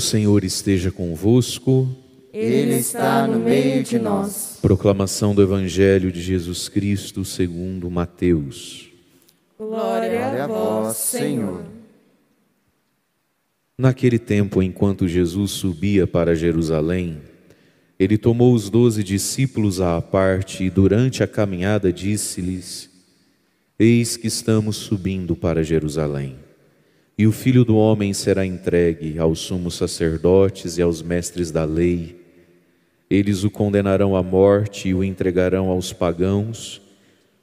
O Senhor esteja convosco. Ele está no meio de nós. Proclamação do Evangelho de Jesus Cristo segundo Mateus. Glória a vós, Senhor. Naquele tempo, enquanto Jesus subia para Jerusalém, ele tomou os doze discípulos à parte e, durante a caminhada, disse-lhes: Eis que estamos subindo para Jerusalém e o filho do homem será entregue aos sumos sacerdotes e aos mestres da lei. Eles o condenarão à morte e o entregarão aos pagãos,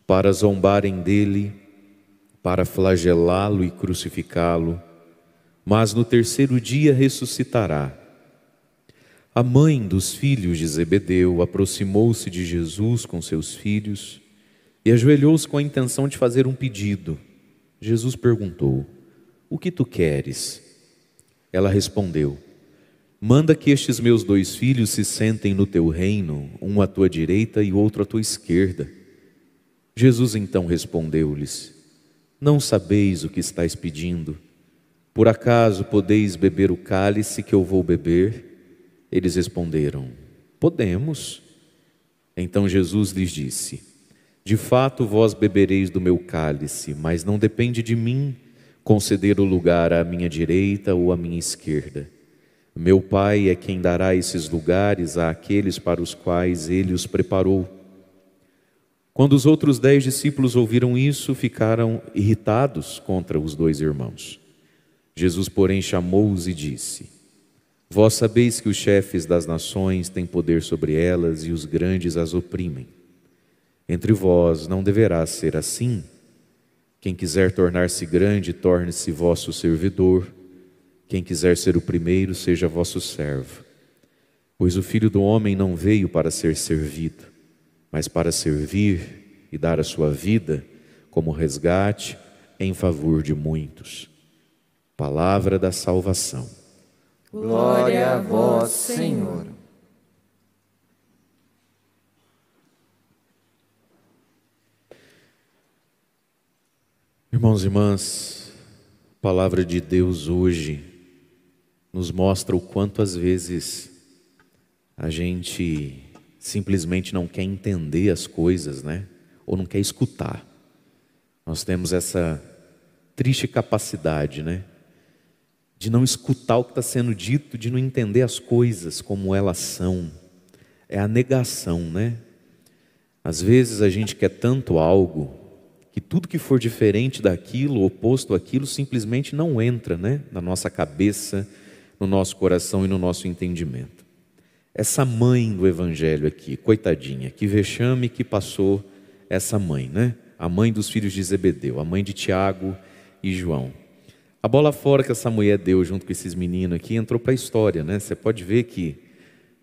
para zombarem dele, para flagelá-lo e crucificá-lo. Mas no terceiro dia ressuscitará. A mãe dos filhos de Zebedeu aproximou-se de Jesus com seus filhos e ajoelhou-se com a intenção de fazer um pedido. Jesus perguntou: o que tu queres? Ela respondeu: Manda que estes meus dois filhos se sentem no teu reino, um à tua direita e outro à tua esquerda. Jesus então respondeu-lhes: Não sabeis o que estáis pedindo. Por acaso podeis beber o cálice que eu vou beber? Eles responderam: Podemos. Então Jesus lhes disse: De fato vós bebereis do meu cálice, mas não depende de mim conceder o lugar à minha direita ou à minha esquerda. Meu Pai é quem dará esses lugares àqueles para os quais ele os preparou. Quando os outros dez discípulos ouviram isso, ficaram irritados contra os dois irmãos. Jesus, porém, chamou-os e disse: Vós sabeis que os chefes das nações têm poder sobre elas e os grandes as oprimem. Entre vós não deverá ser assim quem quiser tornar-se grande, torne-se vosso servidor. Quem quiser ser o primeiro, seja vosso servo. Pois o filho do homem não veio para ser servido, mas para servir e dar a sua vida como resgate em favor de muitos. Palavra da salvação. Glória a vós, Senhor. Irmãos e irmãs, a palavra de Deus hoje nos mostra o quanto às vezes a gente simplesmente não quer entender as coisas, né? Ou não quer escutar. Nós temos essa triste capacidade, né? De não escutar o que está sendo dito, de não entender as coisas como elas são. É a negação, né? Às vezes a gente quer tanto algo que tudo que for diferente daquilo, oposto àquilo, simplesmente não entra né, na nossa cabeça, no nosso coração e no nosso entendimento. Essa mãe do Evangelho aqui, coitadinha, que vexame que passou essa mãe, né? A mãe dos filhos de Zebedeu, a mãe de Tiago e João. A bola fora que essa mulher deu junto com esses meninos aqui entrou para a história, né? Você pode ver que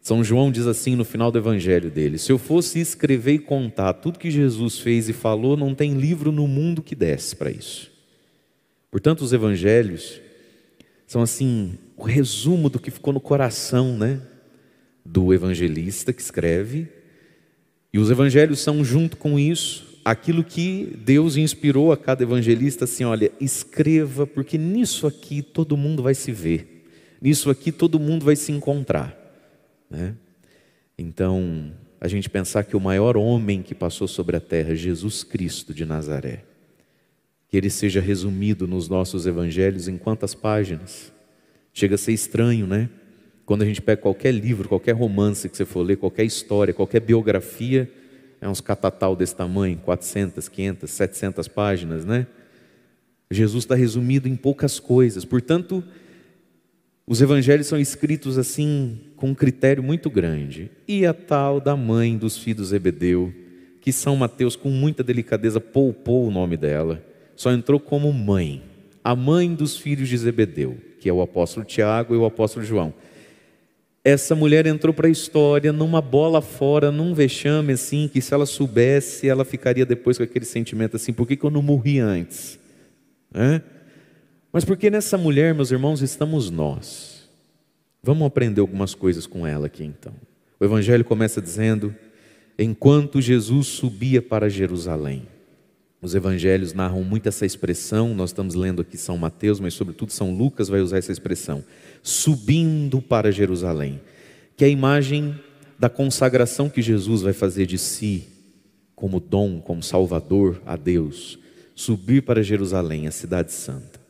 são João diz assim no final do evangelho dele: Se eu fosse escrever e contar tudo que Jesus fez e falou, não tem livro no mundo que desse para isso. Portanto, os evangelhos são assim, o resumo do que ficou no coração, né, do evangelista que escreve. E os evangelhos são junto com isso aquilo que Deus inspirou a cada evangelista assim, olha, escreva, porque nisso aqui todo mundo vai se ver. Nisso aqui todo mundo vai se encontrar. Né? Então, a gente pensar que o maior homem que passou sobre a terra, Jesus Cristo de Nazaré, que ele seja resumido nos nossos evangelhos em quantas páginas? Chega a ser estranho, né? Quando a gente pega qualquer livro, qualquer romance que você for ler, qualquer história, qualquer biografia, é uns catatal desse tamanho, 400, 500, 700 páginas, né? Jesus está resumido em poucas coisas. Portanto, os evangelhos são escritos assim com um critério muito grande. E a tal da mãe dos filhos Zebedeu, que São Mateus, com muita delicadeza, poupou o nome dela, só entrou como mãe, a mãe dos filhos de Zebedeu, que é o apóstolo Tiago e o apóstolo João. Essa mulher entrou para a história numa bola fora, num vexame assim, que se ela soubesse, ela ficaria depois com aquele sentimento assim: por que, que eu não morri antes? Hã? Mas porque nessa mulher, meus irmãos, estamos nós. Vamos aprender algumas coisas com ela aqui então. O evangelho começa dizendo: enquanto Jesus subia para Jerusalém. Os evangelhos narram muito essa expressão, nós estamos lendo aqui São Mateus, mas sobretudo São Lucas vai usar essa expressão, subindo para Jerusalém, que é a imagem da consagração que Jesus vai fazer de si, como dom, como salvador a Deus, subir para Jerusalém, a cidade santa.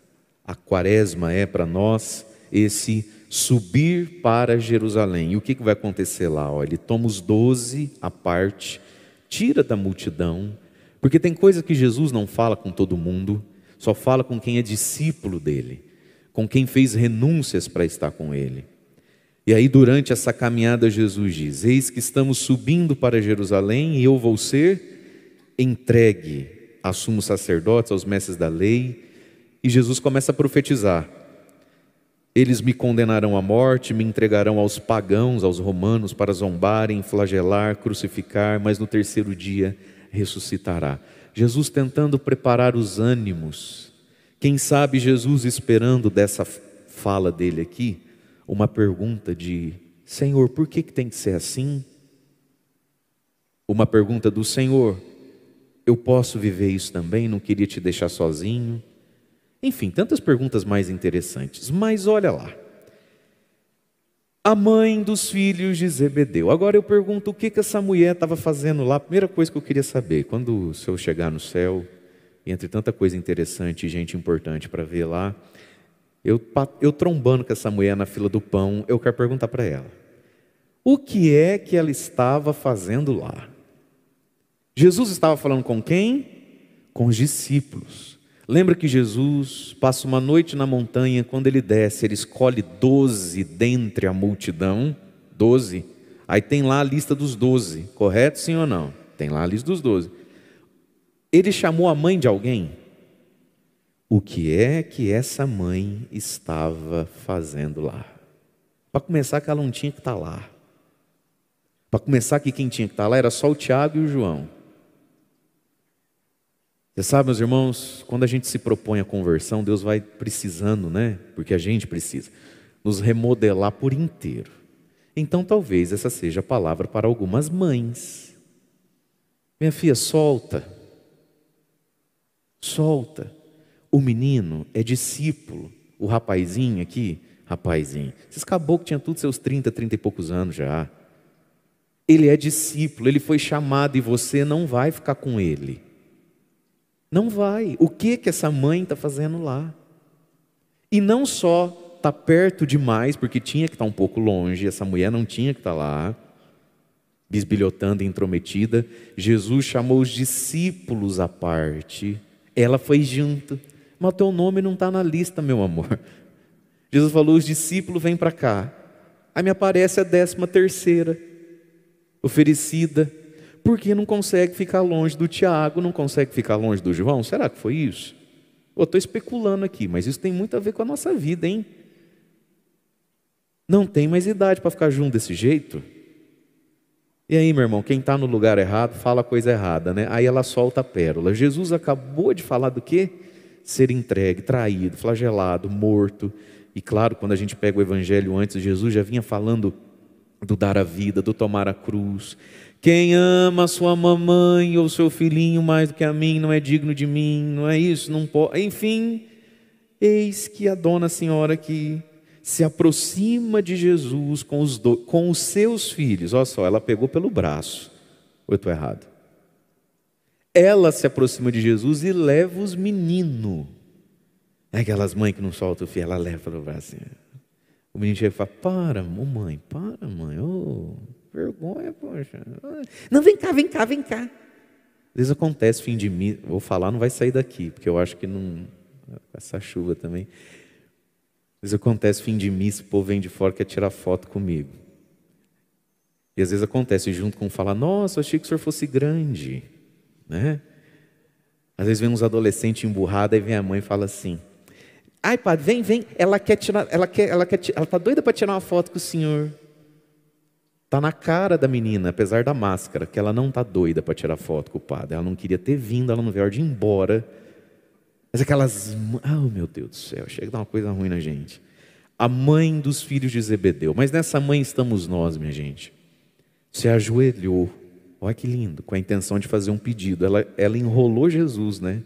A quaresma é para nós esse subir para Jerusalém. E o que, que vai acontecer lá? Olha, ele toma os doze à parte, tira da multidão, porque tem coisa que Jesus não fala com todo mundo, só fala com quem é discípulo dele, com quem fez renúncias para estar com ele. E aí, durante essa caminhada, Jesus diz: Eis que estamos subindo para Jerusalém e eu vou ser entregue a sumos sacerdotes, aos mestres da lei, e Jesus começa a profetizar: Eles me condenarão à morte, me entregarão aos pagãos, aos romanos, para zombarem, flagelar, crucificar, mas no terceiro dia ressuscitará. Jesus tentando preparar os ânimos. Quem sabe Jesus esperando dessa fala dele aqui uma pergunta de: Senhor, por que, que tem que ser assim? Uma pergunta do Senhor: Eu posso viver isso também? Não queria te deixar sozinho. Enfim, tantas perguntas mais interessantes. Mas olha lá. A mãe dos filhos de Zebedeu. Agora eu pergunto o que, que essa mulher estava fazendo lá. primeira coisa que eu queria saber, quando o Senhor chegar no céu, e entre tanta coisa interessante e gente importante para ver lá, eu, eu trombando com essa mulher na fila do pão, eu quero perguntar para ela: o que é que ela estava fazendo lá? Jesus estava falando com quem? Com os discípulos. Lembra que Jesus passa uma noite na montanha, quando ele desce, ele escolhe doze dentre a multidão, doze. Aí tem lá a lista dos doze, correto sim ou não? Tem lá a lista dos doze. Ele chamou a mãe de alguém? O que é que essa mãe estava fazendo lá? Para começar, que ela não tinha que estar tá lá. Para começar, que quem tinha que estar tá lá era só o Tiago e o João. Você sabe, meus irmãos, quando a gente se propõe à conversão, Deus vai precisando, né? Porque a gente precisa nos remodelar por inteiro. Então, talvez essa seja a palavra para algumas mães. Minha filha, solta. Solta. O menino é discípulo. O rapazinho aqui, rapazinho. Esses caboclos tinha tudo seus 30, 30 e poucos anos já. Ele é discípulo, ele foi chamado e você não vai ficar com ele. Não vai. O que que essa mãe está fazendo lá? E não só está perto demais, porque tinha que estar tá um pouco longe, essa mulher não tinha que estar tá lá, bisbilhotando e intrometida. Jesus chamou os discípulos à parte, ela foi junto. Mas o teu nome não está na lista, meu amor. Jesus falou: os discípulos vêm para cá. Aí me aparece a décima terceira, oferecida porque não consegue ficar longe do Tiago, não consegue ficar longe do João. Será que foi isso? Eu estou especulando aqui, mas isso tem muito a ver com a nossa vida, hein? Não tem mais idade para ficar junto desse jeito. E aí, meu irmão, quem está no lugar errado fala a coisa errada, né? Aí ela solta a pérola. Jesus acabou de falar do quê? Ser entregue, traído, flagelado, morto. E claro, quando a gente pega o evangelho antes, Jesus já vinha falando do dar a vida, do tomar a cruz, quem ama sua mamãe ou seu filhinho mais do que a mim não é digno de mim, não é isso? Não pode. Enfim, eis que a dona senhora que se aproxima de Jesus com os, do... com os seus filhos. Olha só, ela pegou pelo braço. Ou eu estou errado? Ela se aproxima de Jesus e leva os meninos. É aquelas mães que não soltam o filho, ela leva pelo braço. O menino chega e fala: Para, mãe, para, mãe. Oh. Vergonha, poxa. Não, vem cá, vem cá, vem cá. Às vezes acontece, fim de mim, vou falar, não vai sair daqui, porque eu acho que não. Essa chuva também. Às vezes acontece, fim de missa, o povo vem de fora quer tirar foto comigo. E às vezes acontece, junto com falar, nossa, achei que o senhor fosse grande. Né? Às vezes vem uns adolescentes emburrados, e vem a mãe e fala assim: Ai, padre, vem, vem, ela quer tirar, ela quer, ela quer, ela tá doida para tirar uma foto com o senhor. Tá na cara da menina, apesar da máscara, que ela não tá doida para tirar foto com o padre. Ela não queria ter vindo, ela não veio a hora de ir embora. Mas aquelas. Ah, oh, meu Deus do céu, chega a dar uma coisa ruim na gente. A mãe dos filhos de Zebedeu. Mas nessa mãe estamos nós, minha gente. Se ajoelhou. Olha que lindo, com a intenção de fazer um pedido. Ela, ela enrolou Jesus, né?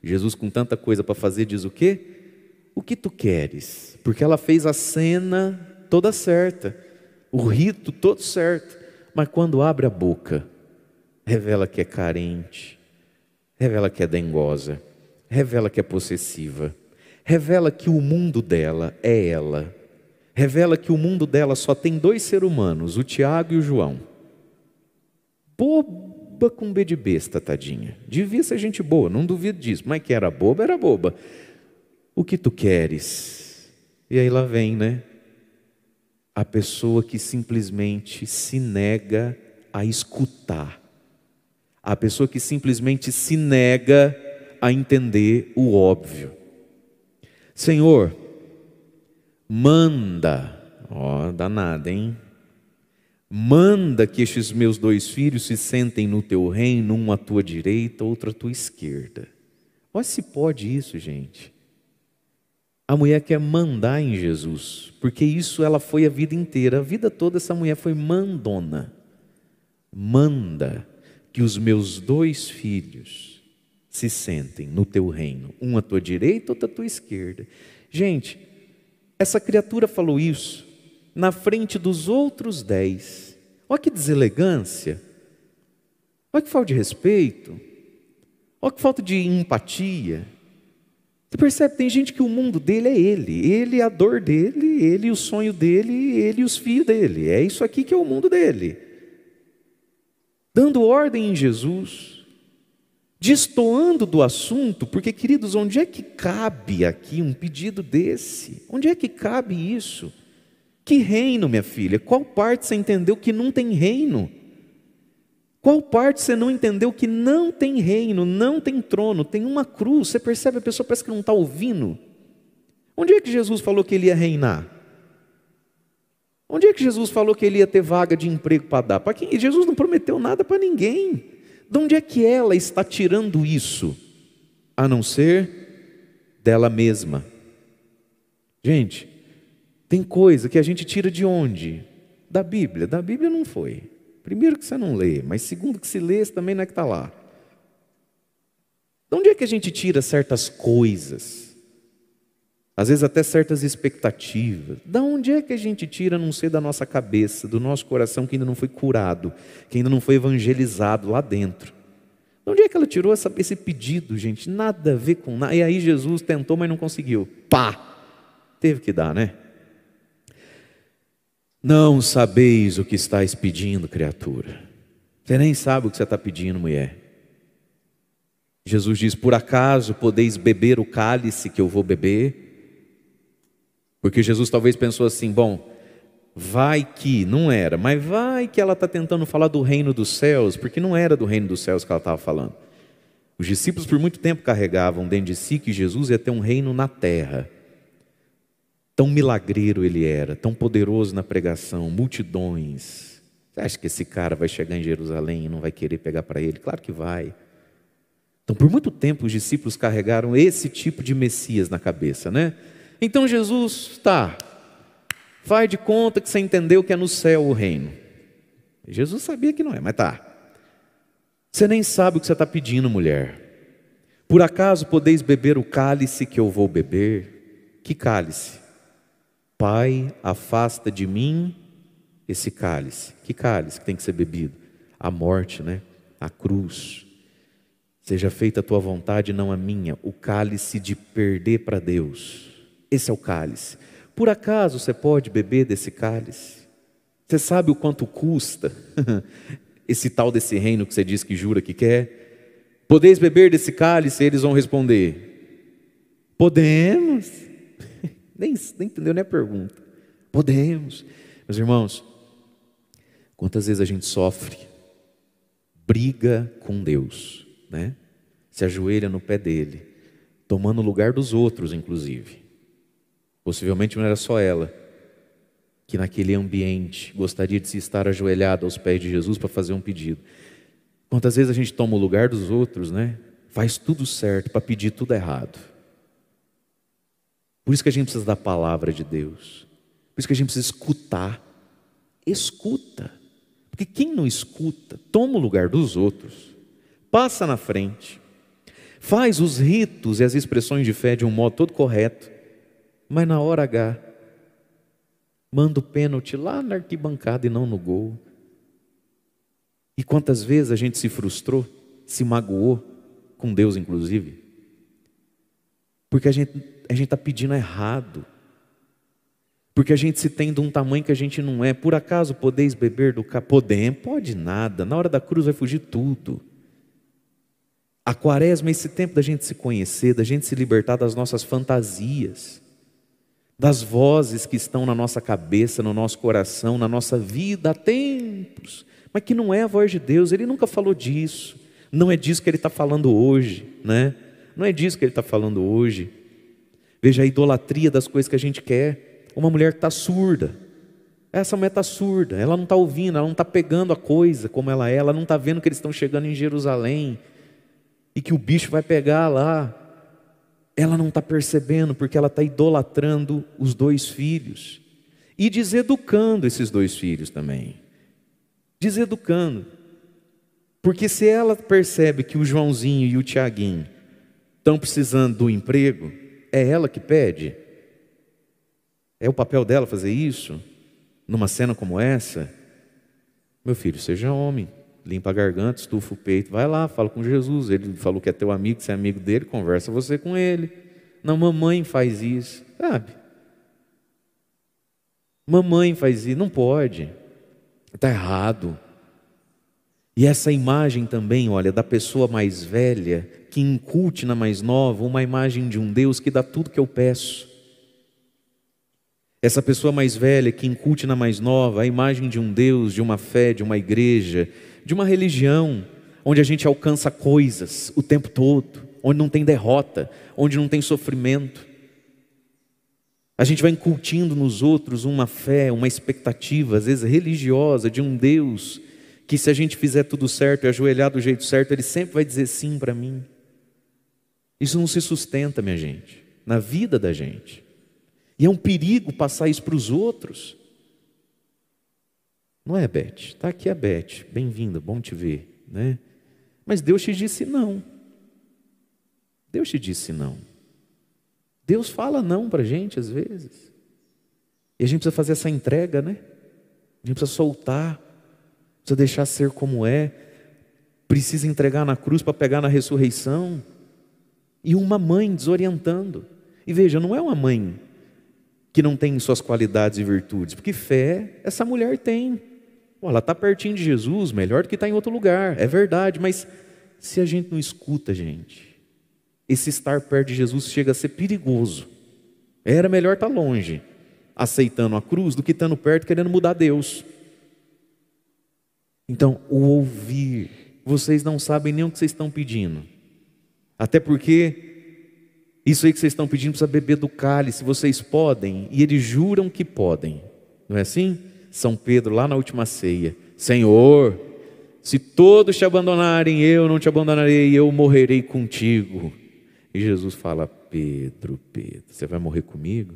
Jesus, com tanta coisa para fazer, diz o quê? O que tu queres? Porque ela fez a cena toda certa o rito todo certo, mas quando abre a boca, revela que é carente, revela que é dengosa, revela que é possessiva, revela que o mundo dela é ela, revela que o mundo dela só tem dois seres humanos, o Tiago e o João. Boba com B de besta, tadinha. Devia ser gente boa, não duvido disso, mas que era boba, era boba. O que tu queres? E aí lá vem, né? a pessoa que simplesmente se nega a escutar, a pessoa que simplesmente se nega a entender o óbvio. Senhor, manda, ó, danada, hein? Manda que estes meus dois filhos se sentem no teu reino, um à tua direita, outro à tua esquerda. Olha se pode isso, gente. A mulher quer mandar em Jesus, porque isso ela foi a vida inteira. A vida toda essa mulher foi mandona. Manda que os meus dois filhos se sentem no teu reino, um à tua direita, outro à tua esquerda. Gente, essa criatura falou isso na frente dos outros dez. Olha que deselegância, olha que falta de respeito, olha que falta de empatia. Você percebe? Tem gente que o mundo dele é ele. Ele, a dor dele, ele, o sonho dele, ele, os filhos dele. É isso aqui que é o mundo dele. Dando ordem em Jesus, destoando do assunto, porque, queridos, onde é que cabe aqui um pedido desse? Onde é que cabe isso? Que reino, minha filha? Qual parte você entendeu que não tem reino? Qual parte você não entendeu que não tem reino, não tem trono, tem uma cruz? Você percebe, a pessoa parece que não está ouvindo. Onde é que Jesus falou que ele ia reinar? Onde é que Jesus falou que ele ia ter vaga de emprego para dar? Para quem? Jesus não prometeu nada para ninguém. De onde é que ela está tirando isso? A não ser dela mesma. Gente, tem coisa que a gente tira de onde? Da Bíblia. Da Bíblia não foi. Primeiro que você não lê, mas segundo que se lê, você também não é que está lá. De onde é que a gente tira certas coisas? Às vezes até certas expectativas. Da onde é que a gente tira, a não ser da nossa cabeça, do nosso coração que ainda não foi curado, que ainda não foi evangelizado lá dentro? De onde é que ela tirou essa, esse pedido, gente? Nada a ver com nada. E aí Jesus tentou, mas não conseguiu. Pá! Teve que dar, né? Não sabeis o que estáis pedindo, criatura. Você nem sabe o que você está pedindo, mulher. Jesus diz: Por acaso podeis beber o cálice que eu vou beber? Porque Jesus talvez pensou assim: bom, vai que, não era, mas vai que ela está tentando falar do reino dos céus, porque não era do reino dos céus que ela estava falando. Os discípulos por muito tempo carregavam dentro de si que Jesus ia ter um reino na terra. Tão milagreiro ele era, tão poderoso na pregação, multidões. Você acha que esse cara vai chegar em Jerusalém e não vai querer pegar para ele? Claro que vai. Então, por muito tempo, os discípulos carregaram esse tipo de Messias na cabeça, né? Então, Jesus, tá, faz de conta que você entendeu que é no céu o reino. Jesus sabia que não é, mas tá. Você nem sabe o que você está pedindo, mulher. Por acaso podeis beber o cálice que eu vou beber? Que cálice? Pai, afasta de mim esse cálice. Que cálice que tem que ser bebido? A morte, né? A cruz. Seja feita a tua vontade, não a minha. O cálice de perder para Deus. Esse é o cálice. Por acaso você pode beber desse cálice? Você sabe o quanto custa esse tal desse reino que você diz que jura que quer? Podeis beber desse cálice? Eles vão responder: Podemos. Nem, nem entendeu nem a pergunta. Podemos. Meus irmãos, quantas vezes a gente sofre, briga com Deus, né? Se ajoelha no pé dele, tomando o lugar dos outros, inclusive. Possivelmente não era só ela que naquele ambiente gostaria de se estar ajoelhada aos pés de Jesus para fazer um pedido. Quantas vezes a gente toma o lugar dos outros, né? Faz tudo certo para pedir tudo errado. Por isso que a gente precisa da palavra de Deus. Por isso que a gente precisa escutar. Escuta. Porque quem não escuta, toma o lugar dos outros, passa na frente, faz os ritos e as expressões de fé de um modo todo correto, mas na hora H, manda o pênalti lá na arquibancada e não no gol. E quantas vezes a gente se frustrou, se magoou, com Deus inclusive, porque a gente a gente está pedindo errado. Porque a gente se tem de um tamanho que a gente não é. Por acaso podeis beber do cálice? Podem, pode nada. Na hora da cruz vai fugir tudo. A quaresma é esse tempo da gente se conhecer, da gente se libertar das nossas fantasias, das vozes que estão na nossa cabeça, no nosso coração, na nossa vida há tempos, mas que não é a voz de Deus. Ele nunca falou disso. Não é disso que ele está falando hoje, né? Não é disso que ele está falando hoje. Veja a idolatria das coisas que a gente quer. Uma mulher que está surda. Essa mulher está surda, ela não está ouvindo, ela não está pegando a coisa como ela é, ela não está vendo que eles estão chegando em Jerusalém e que o bicho vai pegar lá. Ela não está percebendo porque ela está idolatrando os dois filhos e deseducando esses dois filhos também. Deseducando. Porque se ela percebe que o Joãozinho e o Tiaguinho estão precisando do emprego, é ela que pede? É o papel dela fazer isso? Numa cena como essa? Meu filho, seja homem, limpa a garganta, estufa o peito, vai lá, fala com Jesus. Ele falou que é teu amigo, você é amigo dele, conversa você com ele. Não, mamãe faz isso, sabe? Mamãe faz isso, não pode, está errado. E essa imagem também, olha, da pessoa mais velha que inculte na mais nova uma imagem de um Deus que dá tudo que eu peço. Essa pessoa mais velha que inculte na mais nova a imagem de um Deus, de uma fé, de uma igreja, de uma religião, onde a gente alcança coisas o tempo todo, onde não tem derrota, onde não tem sofrimento. A gente vai incutindo nos outros uma fé, uma expectativa, às vezes religiosa, de um Deus que, se a gente fizer tudo certo e ajoelhar do jeito certo, Ele sempre vai dizer sim para mim. Isso não se sustenta, minha gente, na vida da gente. E é um perigo passar isso para os outros. Não é, Beth? Está aqui a Beth. Bem-vinda, bom te ver. Né? Mas Deus te disse não. Deus te disse não. Deus fala não para a gente às vezes. E a gente precisa fazer essa entrega, né? A gente precisa soltar, precisa deixar ser como é, precisa entregar na cruz para pegar na ressurreição e uma mãe desorientando. E veja, não é uma mãe que não tem suas qualidades e virtudes, porque fé essa mulher tem. ela está pertinho de Jesus, melhor do que está em outro lugar, é verdade, mas se a gente não escuta, gente, esse estar perto de Jesus chega a ser perigoso. Era melhor estar tá longe, aceitando a cruz, do que estando perto querendo mudar Deus. Então, o ouvir, vocês não sabem nem o que vocês estão pedindo. Até porque isso aí que vocês estão pedindo para beber do cálice, vocês podem, e eles juram que podem. Não é assim? São Pedro lá na última ceia. Senhor, se todos te abandonarem, eu não te abandonarei, eu morrerei contigo. E Jesus fala: Pedro, Pedro, você vai morrer comigo?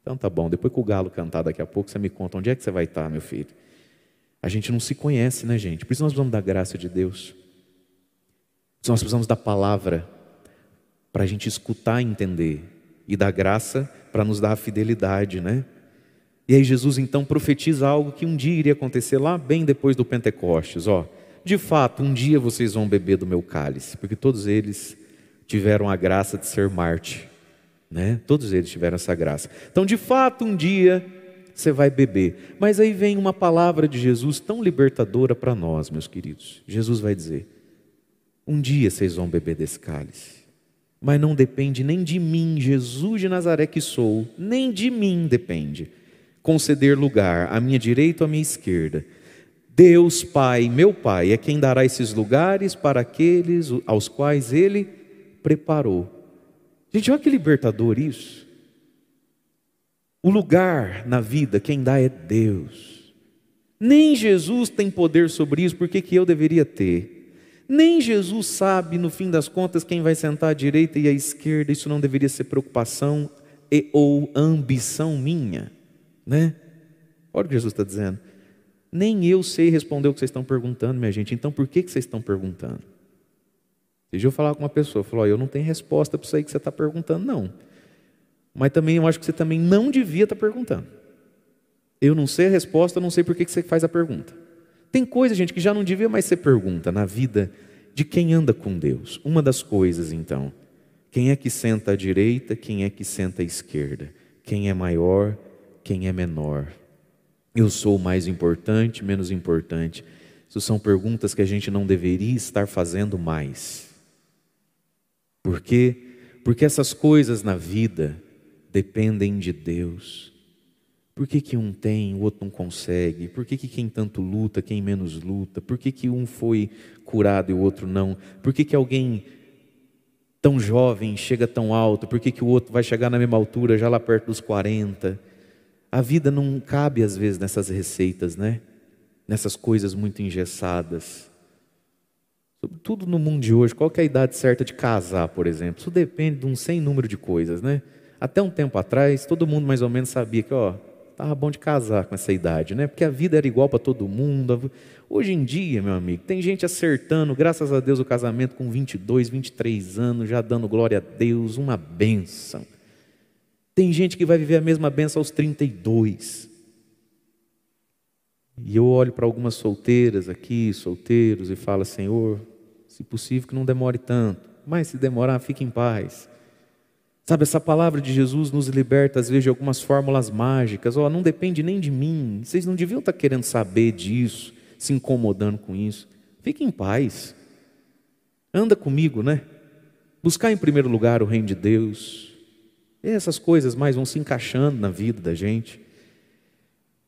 Então tá bom, depois que o galo cantar daqui a pouco, você me conta onde é que você vai estar, meu filho. A gente não se conhece, né, gente? Por isso nós vamos da graça de Deus. Então, nós precisamos da palavra para a gente escutar e entender, e da graça para nos dar a fidelidade, né? E aí Jesus então profetiza algo que um dia iria acontecer lá bem depois do Pentecostes, ó. De fato, um dia vocês vão beber do meu cálice, porque todos eles tiveram a graça de ser Marte, né? Todos eles tiveram essa graça. Então, de fato, um dia você vai beber. Mas aí vem uma palavra de Jesus tão libertadora para nós, meus queridos. Jesus vai dizer: um dia vocês vão beber desse cálice. Mas não depende nem de mim, Jesus de Nazaré que sou, nem de mim depende conceder lugar à minha direita ou à minha esquerda. Deus Pai, meu Pai, é quem dará esses lugares para aqueles aos quais Ele preparou. Gente, olha que libertador isso. O lugar na vida, quem dá é Deus. Nem Jesus tem poder sobre isso, por que eu deveria ter? Nem Jesus sabe, no fim das contas, quem vai sentar à direita e à esquerda. Isso não deveria ser preocupação e, ou ambição minha, né? Olha o que Jesus está dizendo. Nem eu sei responder o que vocês estão perguntando, minha gente. Então, por que, que vocês estão perguntando? Deixa eu falar com uma pessoa. Falou, eu não tenho resposta para isso aí que você está perguntando, não. Mas também eu acho que você também não devia estar tá perguntando. Eu não sei a resposta, eu não sei por que, que você faz a pergunta. Tem coisa, gente, que já não devia mais ser pergunta na vida de quem anda com Deus. Uma das coisas, então, quem é que senta à direita, quem é que senta à esquerda, quem é maior, quem é menor. Eu sou mais importante, menos importante. Isso são perguntas que a gente não deveria estar fazendo mais. Por quê? Porque essas coisas na vida dependem de Deus. Por que, que um tem, o outro não consegue? Por que, que quem tanto luta, quem menos luta? Por que, que um foi curado e o outro não? Por que, que alguém tão jovem chega tão alto? Por que, que o outro vai chegar na mesma altura, já lá perto dos 40? A vida não cabe às vezes nessas receitas, né? Nessas coisas muito engessadas. Sobretudo no mundo de hoje, qual é a idade certa de casar, por exemplo? Isso depende de um sem número de coisas, né? Até um tempo atrás, todo mundo mais ou menos sabia que, ó, Estava bom de casar com essa idade, né? Porque a vida era igual para todo mundo. Hoje em dia, meu amigo, tem gente acertando, graças a Deus, o casamento com 22, 23 anos, já dando glória a Deus, uma benção. Tem gente que vai viver a mesma benção aos 32. E eu olho para algumas solteiras aqui, solteiros, e falo: Senhor, se possível que não demore tanto, mas se demorar, fique em paz. Sabe, essa palavra de Jesus nos liberta às vezes de algumas fórmulas mágicas. Ó, oh, não depende nem de mim. Vocês não deviam estar querendo saber disso, se incomodando com isso. Fique em paz. Anda comigo, né? Buscar em primeiro lugar o reino de Deus. E essas coisas mais vão se encaixando na vida da gente.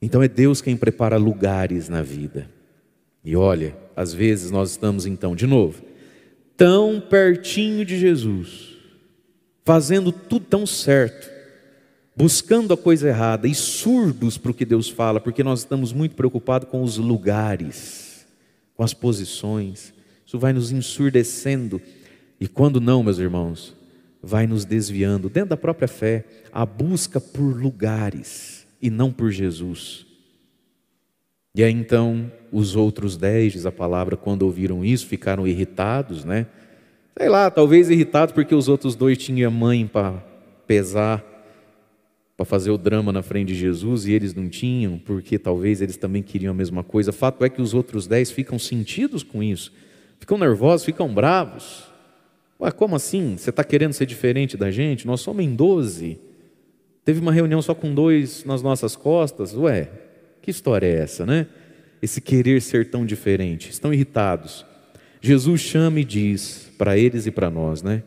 Então é Deus quem prepara lugares na vida. E olha, às vezes nós estamos então de novo tão pertinho de Jesus fazendo tudo tão certo, buscando a coisa errada e surdos para o que Deus fala, porque nós estamos muito preocupados com os lugares, com as posições. Isso vai nos ensurdecendo. E quando não, meus irmãos, vai nos desviando, dentro da própria fé, a busca por lugares e não por Jesus. E aí então os outros dez, diz a palavra, quando ouviram isso, ficaram irritados, né? sei lá, talvez irritado porque os outros dois tinham mãe para pesar, para fazer o drama na frente de Jesus e eles não tinham, porque talvez eles também queriam a mesma coisa. Fato é que os outros dez ficam sentidos com isso, ficam nervosos, ficam bravos. Ué, como assim? Você está querendo ser diferente da gente? Nós somos em doze. Teve uma reunião só com dois nas nossas costas? Ué, que história é essa, né? Esse querer ser tão diferente. Estão irritados. Jesus chama e diz: para eles e para nós, né?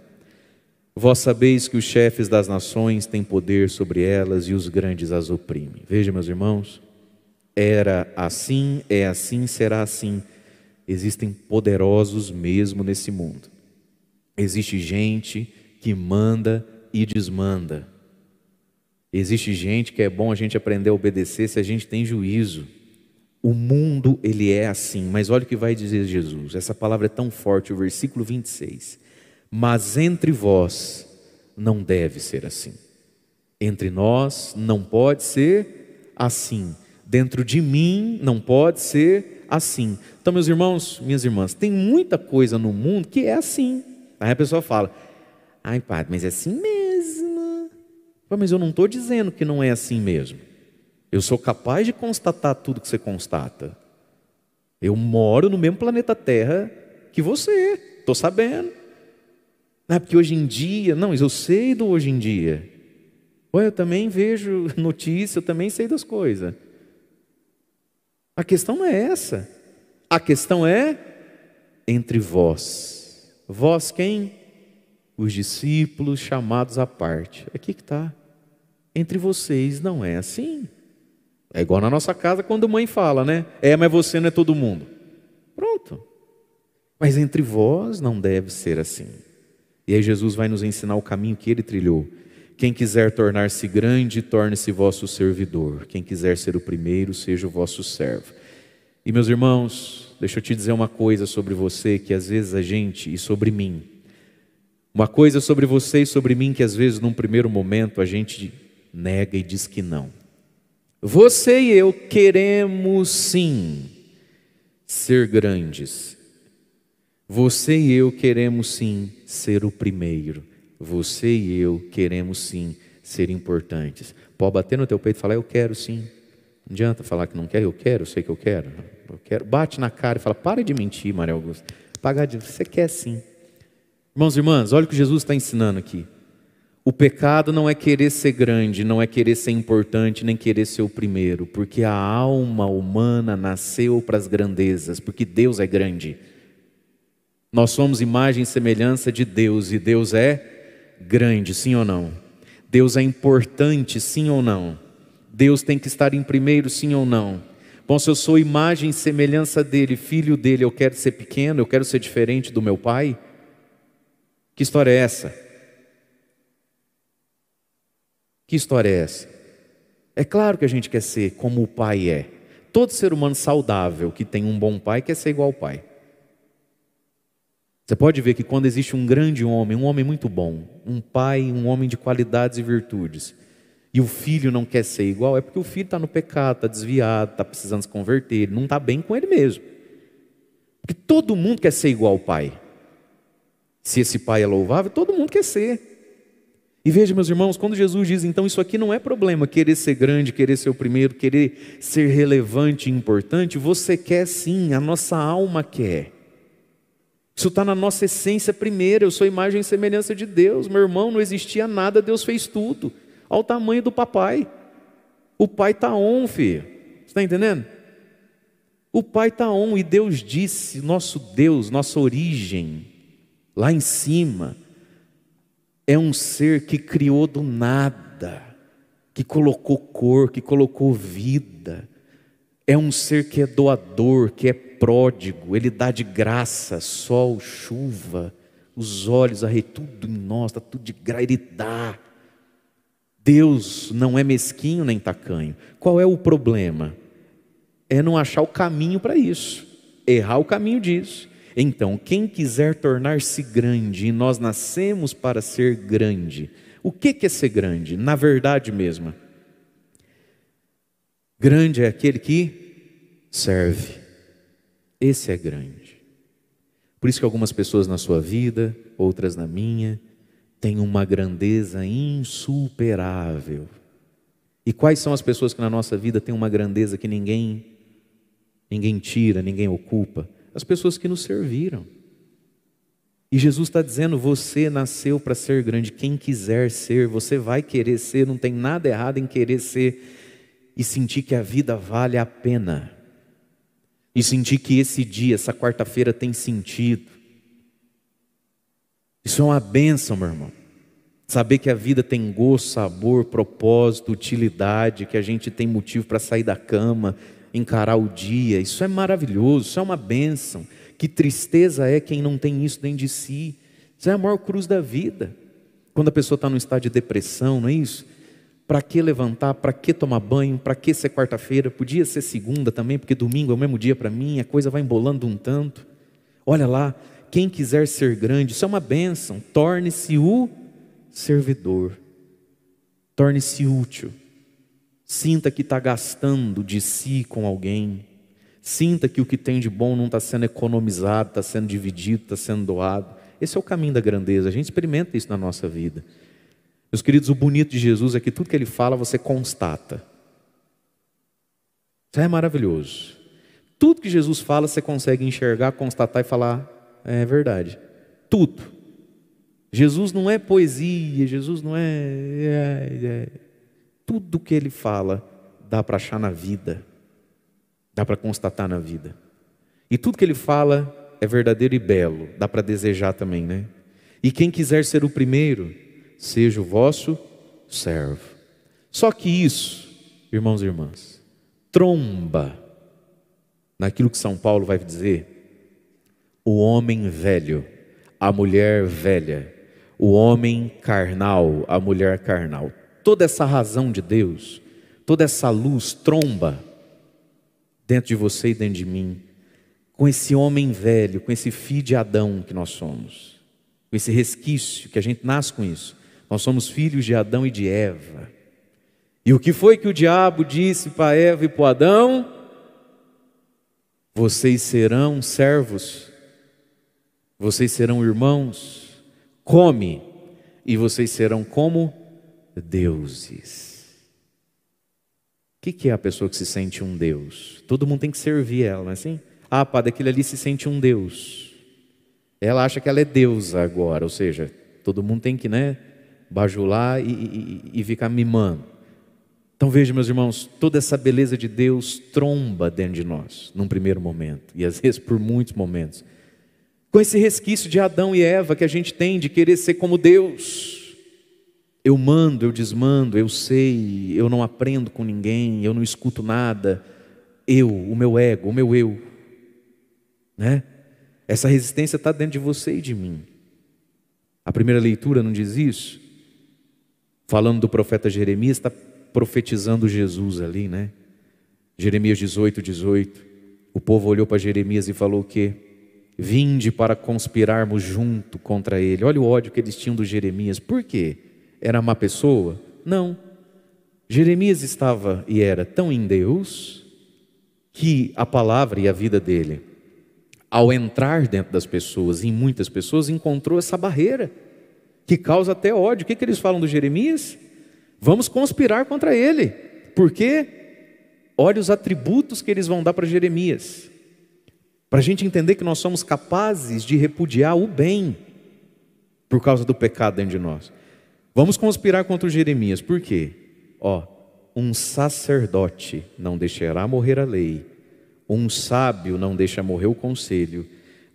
Vós sabeis que os chefes das nações têm poder sobre elas e os grandes as oprimem. Veja, meus irmãos, era assim, é assim, será assim. Existem poderosos mesmo nesse mundo. Existe gente que manda e desmanda. Existe gente que é bom a gente aprender a obedecer se a gente tem juízo. O mundo, ele é assim, mas olha o que vai dizer Jesus. Essa palavra é tão forte, o versículo 26. Mas entre vós não deve ser assim. Entre nós não pode ser assim. Dentro de mim não pode ser assim. Então, meus irmãos, minhas irmãs, tem muita coisa no mundo que é assim. Aí a pessoa fala: ai, padre, mas é assim mesmo. Mas eu não estou dizendo que não é assim mesmo. Eu sou capaz de constatar tudo que você constata. Eu moro no mesmo planeta Terra que você, estou sabendo. é porque hoje em dia, não, mas eu sei do hoje em dia. Olha, eu também vejo notícia, eu também sei das coisas. A questão não é essa. A questão é entre vós. Vós quem? Os discípulos chamados à parte. É aqui que está. Entre vocês não é assim. É igual na nossa casa quando mãe fala, né? É, mas você não é todo mundo. Pronto. Mas entre vós não deve ser assim. E aí Jesus vai nos ensinar o caminho que ele trilhou. Quem quiser tornar-se grande, torne-se vosso servidor. Quem quiser ser o primeiro, seja o vosso servo. E meus irmãos, deixa eu te dizer uma coisa sobre você que às vezes a gente e sobre mim. Uma coisa sobre você e sobre mim que às vezes num primeiro momento a gente nega e diz que não. Você e eu queremos sim ser grandes. Você e eu queremos sim ser o primeiro. Você e eu queremos sim ser importantes. Pode bater no teu peito e falar: Eu quero sim. Não adianta falar que não quer, eu quero, eu sei que eu quero. Eu quero. Bate na cara e fala: Para de mentir, Maria Augusta. Pagar de. Você quer sim. Irmãos e irmãs, olha o que Jesus está ensinando aqui. O pecado não é querer ser grande, não é querer ser importante, nem querer ser o primeiro, porque a alma humana nasceu para as grandezas, porque Deus é grande. Nós somos imagem e semelhança de Deus e Deus é grande, sim ou não? Deus é importante, sim ou não? Deus tem que estar em primeiro, sim ou não? Bom, se eu sou imagem e semelhança dele, filho dele, eu quero ser pequeno, eu quero ser diferente do meu pai? Que história é essa? Que história é essa? É claro que a gente quer ser como o pai é. Todo ser humano saudável que tem um bom pai quer ser igual ao pai. Você pode ver que quando existe um grande homem, um homem muito bom, um pai, um homem de qualidades e virtudes, e o filho não quer ser igual, é porque o filho está no pecado, está desviado, está precisando se converter, ele não está bem com ele mesmo. Porque todo mundo quer ser igual ao pai. Se esse pai é louvável, todo mundo quer ser. E veja, meus irmãos, quando Jesus diz, então isso aqui não é problema, querer ser grande, querer ser o primeiro, querer ser relevante e importante, você quer sim, a nossa alma quer. Isso está na nossa essência primeira, eu sou imagem e semelhança de Deus, meu irmão, não existia nada, Deus fez tudo. Olha o tamanho do papai. O pai está on, filho. Você está entendendo? O pai está on e Deus disse, nosso Deus, nossa origem, lá em cima, é um ser que criou do nada, que colocou cor, que colocou vida. É um ser que é doador, que é pródigo, ele dá de graça sol, chuva, os olhos, a rei, tudo em nós, está tudo de graça, ele dá. Deus não é mesquinho nem tacanho. Qual é o problema? É não achar o caminho para isso, errar o caminho disso. Então, quem quiser tornar-se grande, e nós nascemos para ser grande, o que é ser grande? Na verdade mesma, grande é aquele que serve, esse é grande. Por isso que algumas pessoas na sua vida, outras na minha, têm uma grandeza insuperável. E quais são as pessoas que na nossa vida têm uma grandeza que ninguém ninguém tira, ninguém ocupa? as pessoas que nos serviram. E Jesus está dizendo: você nasceu para ser grande, quem quiser ser, você vai querer ser, não tem nada errado em querer ser e sentir que a vida vale a pena, e sentir que esse dia, essa quarta-feira tem sentido. Isso é uma benção, meu irmão. Saber que a vida tem gosto, sabor, propósito, utilidade, que a gente tem motivo para sair da cama, encarar o dia. Isso é maravilhoso, isso é uma bênção. Que tristeza é quem não tem isso dentro de si. Isso é a maior cruz da vida. Quando a pessoa está num estado de depressão, não é isso? Para que levantar? Para que tomar banho? Para que ser quarta-feira? Podia ser segunda também, porque domingo é o mesmo dia para mim, a coisa vai embolando um tanto. Olha lá, quem quiser ser grande, isso é uma bênção. Torne-se o servidor. Torne-se útil sinta que está gastando de si com alguém, sinta que o que tem de bom não está sendo economizado, está sendo dividido, está sendo doado. Esse é o caminho da grandeza, a gente experimenta isso na nossa vida. Meus queridos, o bonito de Jesus é que tudo que ele fala você constata. Isso é maravilhoso. Tudo que Jesus fala você consegue enxergar, constatar e falar, é verdade. Tudo. Jesus não é poesia, Jesus não é, é, é tudo que ele fala dá para achar na vida, dá para constatar na vida. E tudo que ele fala é verdadeiro e belo, dá para desejar também, né? E quem quiser ser o primeiro, seja o vosso servo. Só que isso, irmãos e irmãs, tromba naquilo que São Paulo vai dizer: o homem velho, a mulher velha, o homem carnal, a mulher carnal toda essa razão de Deus, toda essa luz tromba dentro de você e dentro de mim, com esse homem velho, com esse filho de Adão que nós somos, com esse resquício que a gente nasce com isso. Nós somos filhos de Adão e de Eva. E o que foi que o diabo disse para Eva e para Adão? Vocês serão servos, vocês serão irmãos, come, e vocês serão como deuses. O que, que é a pessoa que se sente um deus? Todo mundo tem que servir ela, não é assim? Ah, pá, daquele ali se sente um deus. Ela acha que ela é deusa agora, ou seja, todo mundo tem que, né, bajular e, e, e ficar mimando. Então veja, meus irmãos, toda essa beleza de Deus tromba dentro de nós, num primeiro momento, e às vezes por muitos momentos. Com esse resquício de Adão e Eva que a gente tem de querer ser como Deus. Eu mando, eu desmando, eu sei, eu não aprendo com ninguém, eu não escuto nada. Eu, o meu ego, o meu eu. Né? Essa resistência está dentro de você e de mim. A primeira leitura não diz isso? Falando do profeta Jeremias, está profetizando Jesus ali, né? Jeremias 18, 18. O povo olhou para Jeremias e falou o quê? Vinde para conspirarmos junto contra ele. Olha o ódio que eles tinham do Jeremias. Por quê? era má pessoa? Não. Jeremias estava e era tão em Deus que a palavra e a vida dele, ao entrar dentro das pessoas, em muitas pessoas, encontrou essa barreira que causa até ódio. O que, que eles falam do Jeremias? Vamos conspirar contra ele, porque olha os atributos que eles vão dar para Jeremias, para a gente entender que nós somos capazes de repudiar o bem por causa do pecado dentro de nós. Vamos conspirar contra Jeremias, por quê? Ó, um sacerdote não deixará morrer a lei, um sábio não deixa morrer o conselho,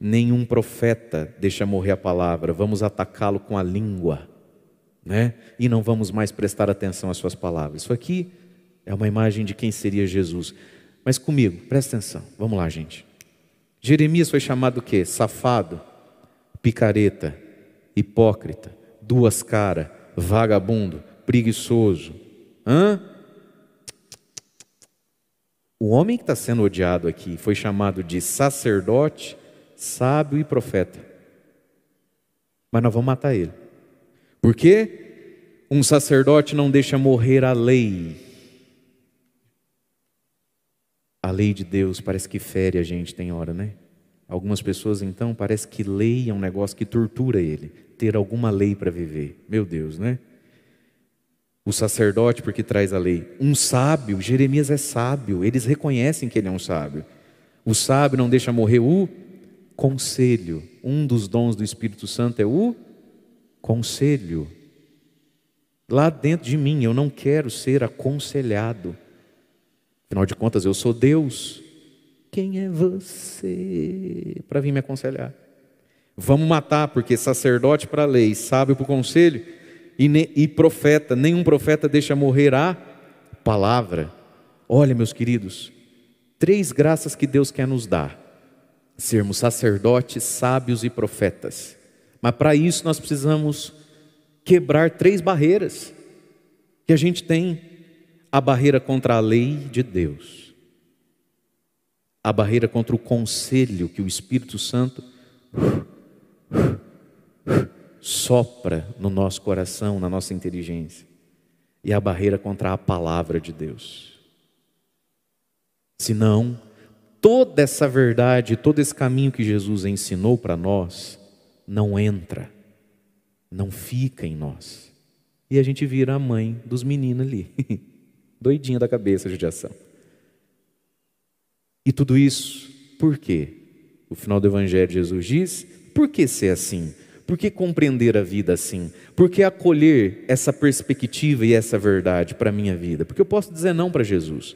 nenhum profeta deixa morrer a palavra, vamos atacá-lo com a língua, né? E não vamos mais prestar atenção às suas palavras. Isso aqui é uma imagem de quem seria Jesus. Mas comigo, presta atenção, vamos lá, gente. Jeremias foi chamado o quê? Safado, picareta, hipócrita, duas caras vagabundo, preguiçoso. Hã? O homem que está sendo odiado aqui foi chamado de sacerdote, sábio e profeta. Mas nós vamos matar ele. Por quê? Um sacerdote não deixa morrer a lei. A lei de Deus parece que fere a gente, tem hora, né? Algumas pessoas então parece que lei é um negócio que tortura ele, ter alguma lei para viver. Meu Deus, né? O sacerdote porque traz a lei. Um sábio, Jeremias é sábio, eles reconhecem que ele é um sábio. O sábio não deixa morrer o conselho. Um dos dons do Espírito Santo é o conselho. Lá dentro de mim eu não quero ser aconselhado. Afinal de contas, eu sou Deus. Quem é você? Para vir me aconselhar. Vamos matar, porque sacerdote para a lei, sábio para o conselho e, ne, e profeta, nenhum profeta deixa morrer a palavra. Olha, meus queridos, três graças que Deus quer nos dar: sermos sacerdotes, sábios e profetas. Mas para isso nós precisamos quebrar três barreiras que a gente tem: a barreira contra a lei de Deus a barreira contra o conselho que o Espírito Santo sopra no nosso coração, na nossa inteligência, e a barreira contra a palavra de Deus. Senão, toda essa verdade, todo esse caminho que Jesus ensinou para nós, não entra, não fica em nós. E a gente vira a mãe dos meninos ali, doidinha da cabeça, judiação. E tudo isso por quê? O final do Evangelho de Jesus diz: por que ser assim? Por que compreender a vida assim? Por que acolher essa perspectiva e essa verdade para a minha vida? Porque eu posso dizer não para Jesus.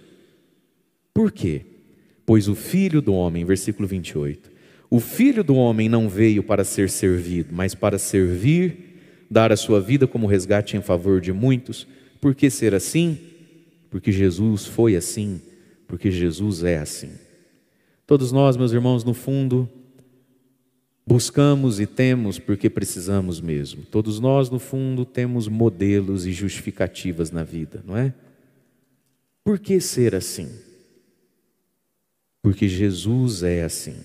Por quê? Pois o filho do homem, versículo 28, o filho do homem não veio para ser servido, mas para servir, dar a sua vida como resgate em favor de muitos. Por que ser assim? Porque Jesus foi assim porque Jesus é assim. Todos nós, meus irmãos, no fundo, buscamos e temos porque precisamos mesmo. Todos nós, no fundo, temos modelos e justificativas na vida, não é? Por que ser assim? Porque Jesus é assim.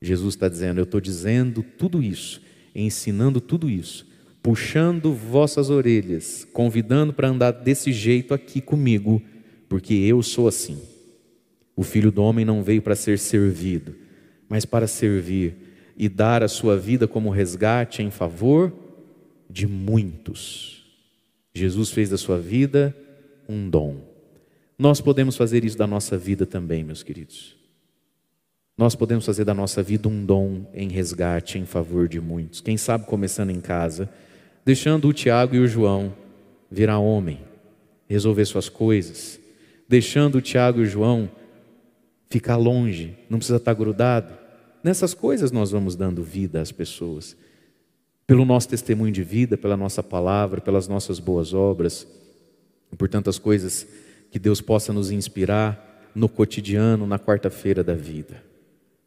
Jesus está dizendo: Eu estou dizendo tudo isso, ensinando tudo isso, puxando vossas orelhas, convidando para andar desse jeito aqui comigo porque eu sou assim. O filho do homem não veio para ser servido, mas para servir e dar a sua vida como resgate em favor de muitos. Jesus fez da sua vida um dom. Nós podemos fazer isso da nossa vida também, meus queridos. Nós podemos fazer da nossa vida um dom em resgate em favor de muitos. Quem sabe começando em casa, deixando o Tiago e o João virar homem, resolver suas coisas, deixando o Tiago e João ficar longe, não precisa estar grudado. Nessas coisas nós vamos dando vida às pessoas, pelo nosso testemunho de vida, pela nossa palavra, pelas nossas boas obras, por tantas coisas que Deus possa nos inspirar no cotidiano, na quarta-feira da vida.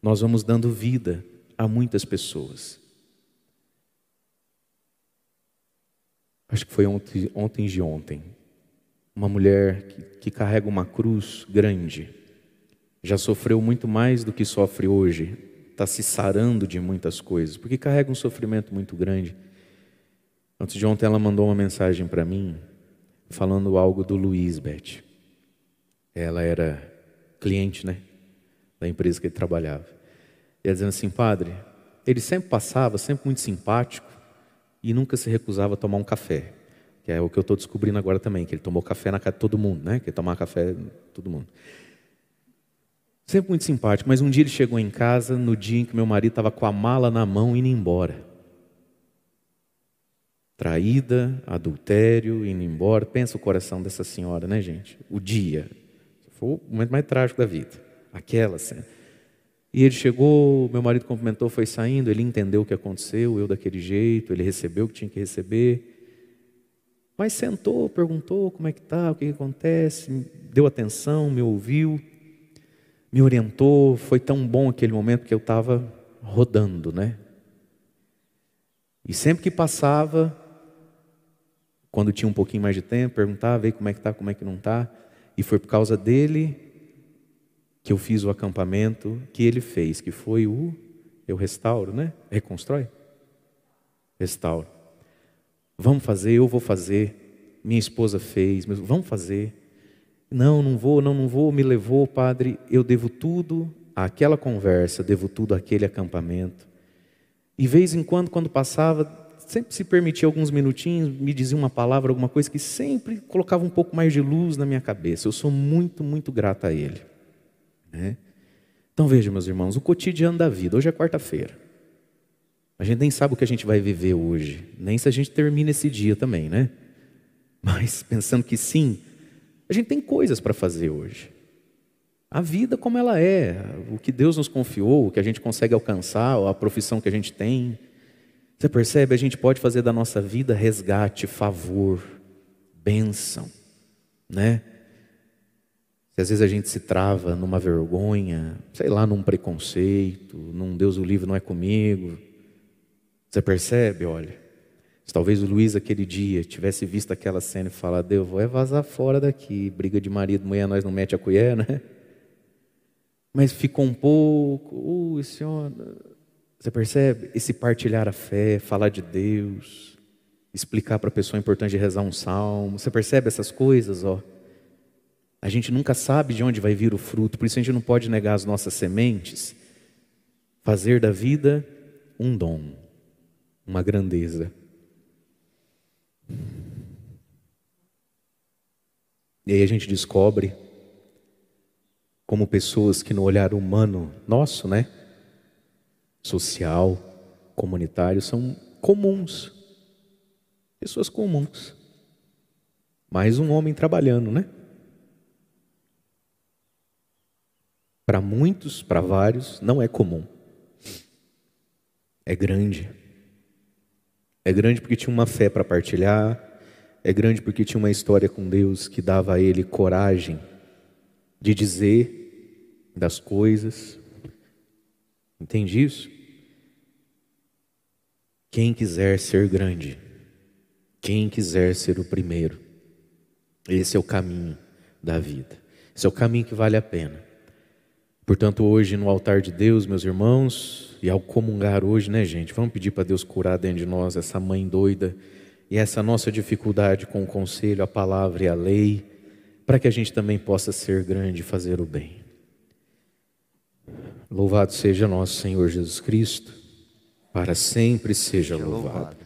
Nós vamos dando vida a muitas pessoas. Acho que foi ontem, ontem de ontem uma mulher que, que carrega uma cruz grande, já sofreu muito mais do que sofre hoje, está se sarando de muitas coisas, porque carrega um sofrimento muito grande. Antes de ontem ela mandou uma mensagem para mim falando algo do Luiz Beth. Ela era cliente, né, da empresa que ele trabalhava. E ela dizendo assim, padre, ele sempre passava, sempre muito simpático e nunca se recusava a tomar um café. Que é o que eu estou descobrindo agora também, que ele tomou café na casa de todo mundo, né? Que tomar café todo mundo. Sempre muito simpático, mas um dia ele chegou em casa, no dia em que meu marido estava com a mala na mão indo embora. Traída, adultério, indo embora. Pensa o coração dessa senhora, né, gente? O dia. Foi o momento mais trágico da vida. Aquela cena. E ele chegou, meu marido cumprimentou, foi saindo, ele entendeu o que aconteceu, eu daquele jeito, ele recebeu o que tinha que receber. Mas sentou, perguntou como é que tá, o que, que acontece, deu atenção, me ouviu, me orientou. Foi tão bom aquele momento que eu estava rodando, né? E sempre que passava, quando tinha um pouquinho mais de tempo, perguntava, veio como é que tá, como é que não tá. E foi por causa dele que eu fiz o acampamento que ele fez, que foi o eu restauro, né? Reconstrói? Restauro. Vamos fazer, eu vou fazer. Minha esposa fez, mas vamos fazer. Não, não vou, não, não vou, me levou, padre. Eu devo tudo àquela conversa, devo tudo àquele acampamento. E vez em quando, quando passava, sempre se permitia alguns minutinhos, me dizia uma palavra, alguma coisa que sempre colocava um pouco mais de luz na minha cabeça. Eu sou muito, muito grato a ele. Né? Então veja, meus irmãos, o cotidiano da vida. Hoje é quarta-feira. A gente nem sabe o que a gente vai viver hoje, nem se a gente termina esse dia também, né? Mas pensando que sim, a gente tem coisas para fazer hoje. A vida como ela é, o que Deus nos confiou, o que a gente consegue alcançar, a profissão que a gente tem. Você percebe? A gente pode fazer da nossa vida resgate, favor, bênção, né? Se às vezes a gente se trava numa vergonha, sei lá, num preconceito, num Deus o livre não é comigo, você percebe? Olha, se talvez o Luiz aquele dia tivesse visto aquela cena e falado, Deus, vou é vazar fora daqui, briga de marido, mulher, nós não mete a colher, né? Mas ficou um pouco, ui, uh, senhor, você percebe? Esse partilhar a fé, falar de Deus, explicar para a pessoa a importância de rezar um salmo, você percebe essas coisas, ó? A gente nunca sabe de onde vai vir o fruto, por isso a gente não pode negar as nossas sementes, fazer da vida um dom uma grandeza. E aí a gente descobre como pessoas que no olhar humano nosso, né, social, comunitário, são comuns. Pessoas comuns. Mais um homem trabalhando, né? Para muitos, para vários, não é comum. É grande. É grande porque tinha uma fé para partilhar, é grande porque tinha uma história com Deus que dava a ele coragem de dizer das coisas. Entende isso? Quem quiser ser grande, quem quiser ser o primeiro, esse é o caminho da vida. Esse é o caminho que vale a pena. Portanto, hoje no altar de Deus, meus irmãos, e ao comungar hoje, né, gente? Vamos pedir para Deus curar dentro de nós essa mãe doida e essa nossa dificuldade com o conselho, a palavra e a lei, para que a gente também possa ser grande e fazer o bem. Louvado seja nosso Senhor Jesus Cristo, para sempre seja louvado.